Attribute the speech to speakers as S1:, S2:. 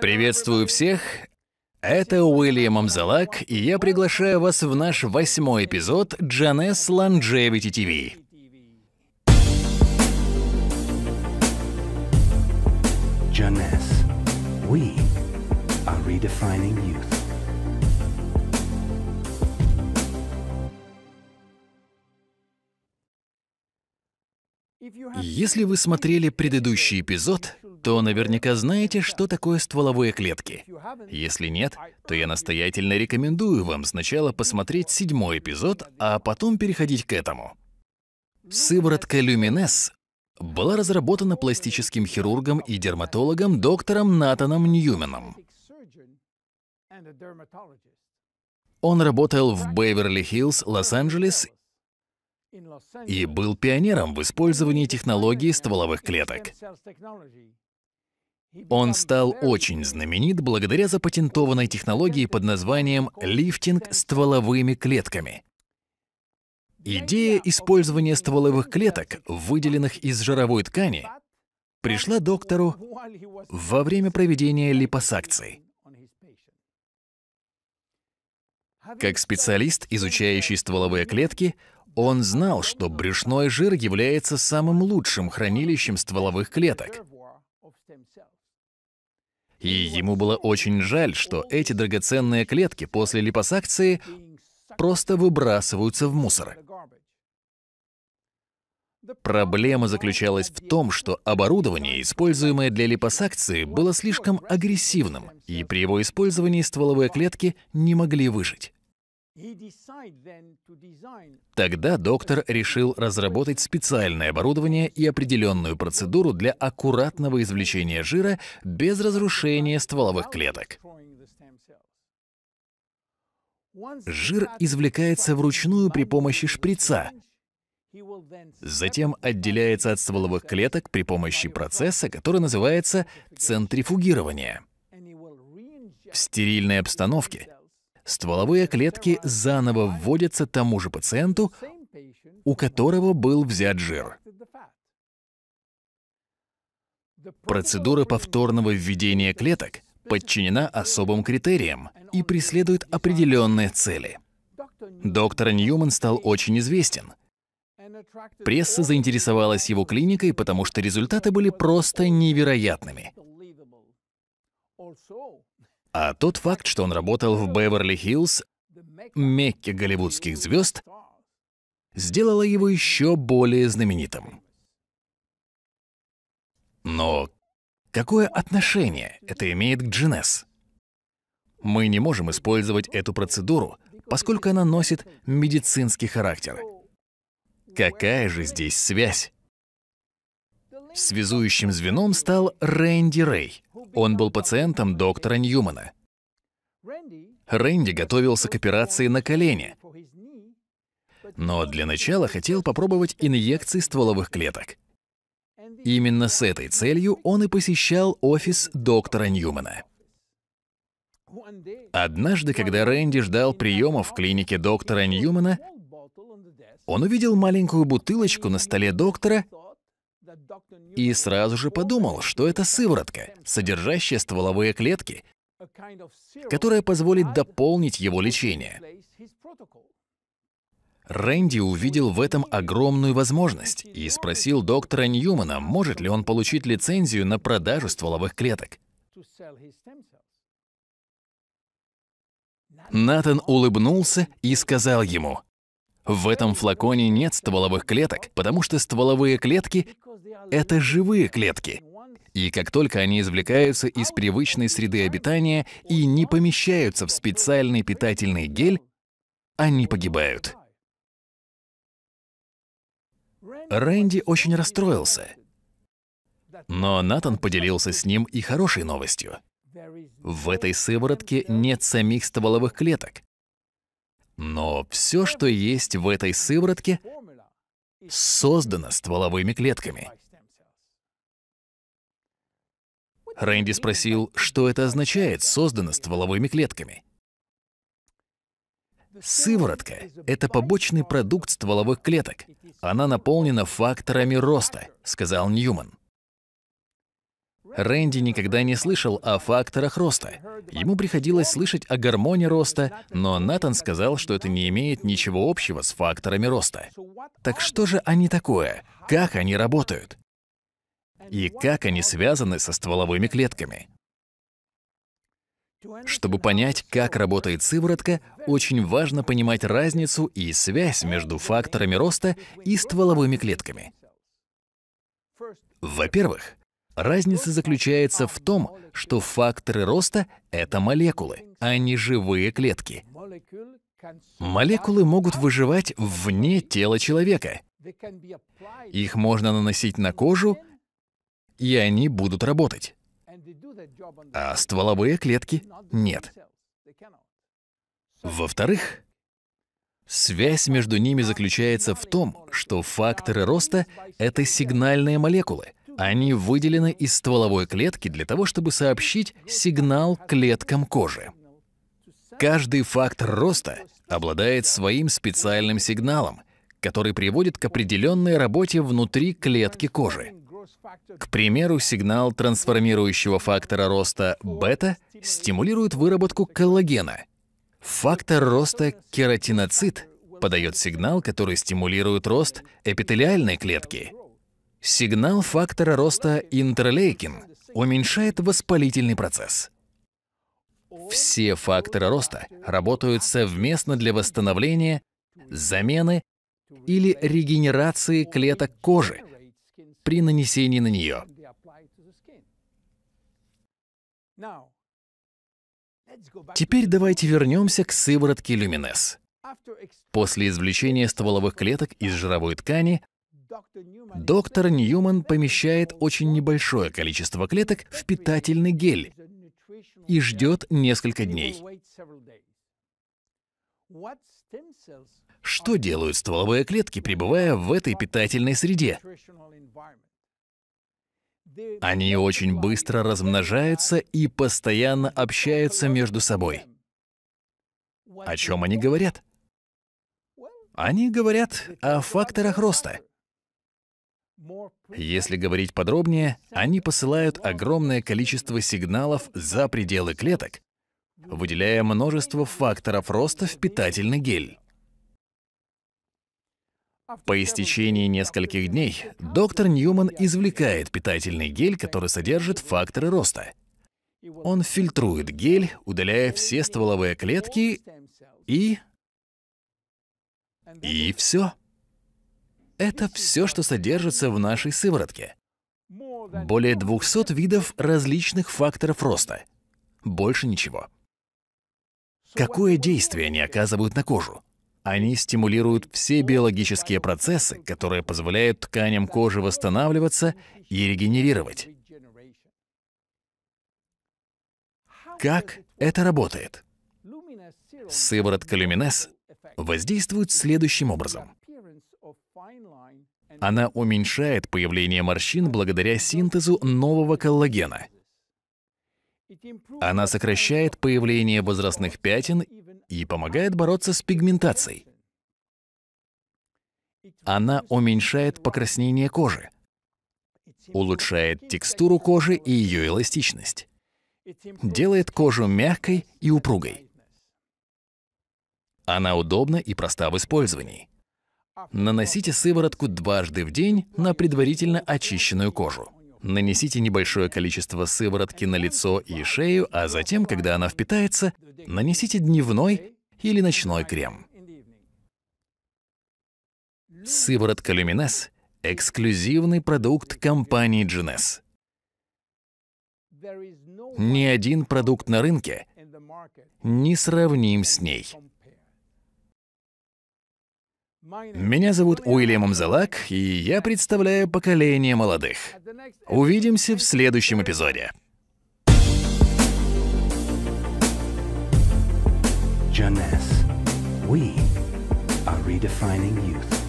S1: Приветствую всех. Это Уильям Амзалак, и я приглашаю вас в наш восьмой эпизод Джанес Longevity TV. Janess, we are redefining youth. Если вы смотрели предыдущий эпизод, то наверняка знаете, что такое стволовые клетки. Если нет, то я настоятельно рекомендую вам сначала посмотреть седьмой эпизод, а потом переходить к этому. Сыворотка люминес была разработана пластическим хирургом и дерматологом доктором Натаном Ньюменом. Он работал в Беверли-Хиллз, Лос-Анджелес и был пионером в использовании технологии стволовых клеток. Он стал очень знаменит благодаря запатентованной технологии под названием лифтинг стволовыми клетками. Идея использования стволовых клеток, выделенных из жировой ткани, пришла доктору во время проведения липосакции. Как специалист, изучающий стволовые клетки, он знал, что брюшной жир является самым лучшим хранилищем стволовых клеток. И ему было очень жаль, что эти драгоценные клетки после липосакции просто выбрасываются в мусор. Проблема заключалась в том, что оборудование, используемое для липосакции, было слишком агрессивным, и при его использовании стволовые клетки не могли выжить. Тогда доктор решил разработать специальное оборудование и определенную процедуру для аккуратного извлечения жира без разрушения стволовых клеток. Жир извлекается вручную при помощи шприца, затем отделяется от стволовых клеток при помощи процесса, который называется центрифугирование. В стерильной обстановке стволовые клетки заново вводятся тому же пациенту, у которого был взят жир. Процедура повторного введения клеток подчинена особым критериям и преследует определенные цели. Доктор Ньюман стал очень известен. Пресса заинтересовалась его клиникой, потому что результаты были просто невероятными. А тот факт, что он работал в Беверли-Хиллз, мекке голливудских звезд, сделало его еще более знаменитым. Но какое отношение это имеет к GNS? Мы не можем использовать эту процедуру, поскольку она носит медицинский характер. Какая же здесь связь? Связующим звеном стал Рэнди Рэй, он был пациентом доктора Ньюмана. Рэнди готовился к операции на колене, но для начала хотел попробовать инъекции стволовых клеток. Именно с этой целью он и посещал офис доктора Ньюмана. Однажды, когда Рэнди ждал приема в клинике доктора Ньюмана, он увидел маленькую бутылочку на столе доктора и сразу же подумал, что это сыворотка, содержащая стволовые клетки, которая позволит дополнить его лечение. Рэнди увидел в этом огромную возможность и спросил доктора Ньюмана, может ли он получить лицензию на продажу стволовых клеток. Натан улыбнулся и сказал ему, в этом флаконе нет стволовых клеток, потому что стволовые клетки – это живые клетки. И как только они извлекаются из привычной среды обитания и не помещаются в специальный питательный гель, они погибают. Рэнди очень расстроился. Но Натан поделился с ним и хорошей новостью. В этой сыворотке нет самих стволовых клеток, но все, что есть в этой сыворотке, создано стволовыми клетками. Рэнди спросил, что это означает «создано стволовыми клетками». Сыворотка – это побочный продукт стволовых клеток. Она наполнена факторами роста, сказал Ньюман. Рэнди никогда не слышал о факторах роста. Ему приходилось слышать о гормоне роста, но Натан сказал, что это не имеет ничего общего с факторами роста. Так что же они такое? Как они работают? И как они связаны со стволовыми клетками? Чтобы понять, как работает сыворотка, очень важно понимать разницу и связь между факторами роста и стволовыми клетками. Во-первых, Разница заключается в том, что факторы роста — это молекулы, а не живые клетки. Молекулы могут выживать вне тела человека. Их можно наносить на кожу, и они будут работать. А стволовые клетки — нет. Во-вторых, связь между ними заключается в том, что факторы роста — это сигнальные молекулы — они выделены из стволовой клетки для того, чтобы сообщить сигнал клеткам кожи. Каждый фактор роста обладает своим специальным сигналом, который приводит к определенной работе внутри клетки кожи. К примеру, сигнал трансформирующего фактора роста бета стимулирует выработку коллагена. Фактор роста кератиноцит подает сигнал, который стимулирует рост эпителиальной клетки. Сигнал фактора роста интерлейкин уменьшает воспалительный процесс. Все факторы роста работают совместно для восстановления, замены или регенерации клеток кожи при нанесении на нее. Теперь давайте вернемся к сыворотке люминес. После извлечения стволовых клеток из жировой ткани Доктор Ньюман помещает очень небольшое количество клеток в питательный гель и ждет несколько дней. Что делают стволовые клетки, пребывая в этой питательной среде? Они очень быстро размножаются и постоянно общаются между собой. О чем они говорят? Они говорят о факторах роста — если говорить подробнее, они посылают огромное количество сигналов за пределы клеток, выделяя множество факторов роста в питательный гель. По истечении нескольких дней доктор Ньюман извлекает питательный гель, который содержит факторы роста. Он фильтрует гель, удаляя все стволовые клетки и... И все. Это все, что содержится в нашей сыворотке. Более 200 видов различных факторов роста. Больше ничего. Какое действие они оказывают на кожу? Они стимулируют все биологические процессы, которые позволяют тканям кожи восстанавливаться и регенерировать. Как это работает? Сыворотка люминес воздействует следующим образом. Она уменьшает появление морщин благодаря синтезу нового коллагена. Она сокращает появление возрастных пятен и помогает бороться с пигментацией. Она уменьшает покраснение кожи, улучшает текстуру кожи и ее эластичность, делает кожу мягкой и упругой. Она удобна и проста в использовании. Наносите сыворотку дважды в день на предварительно очищенную кожу. Нанесите небольшое количество сыворотки на лицо и шею, а затем, когда она впитается, нанесите дневной или ночной крем. Сыворотка Люминес – эксклюзивный продукт компании Genes. Ни один продукт на рынке не сравним с ней. Меня зовут Уильям Мзелак, и я представляю поколение молодых. Увидимся в следующем эпизоде. Jeunesse. We are redefining youth.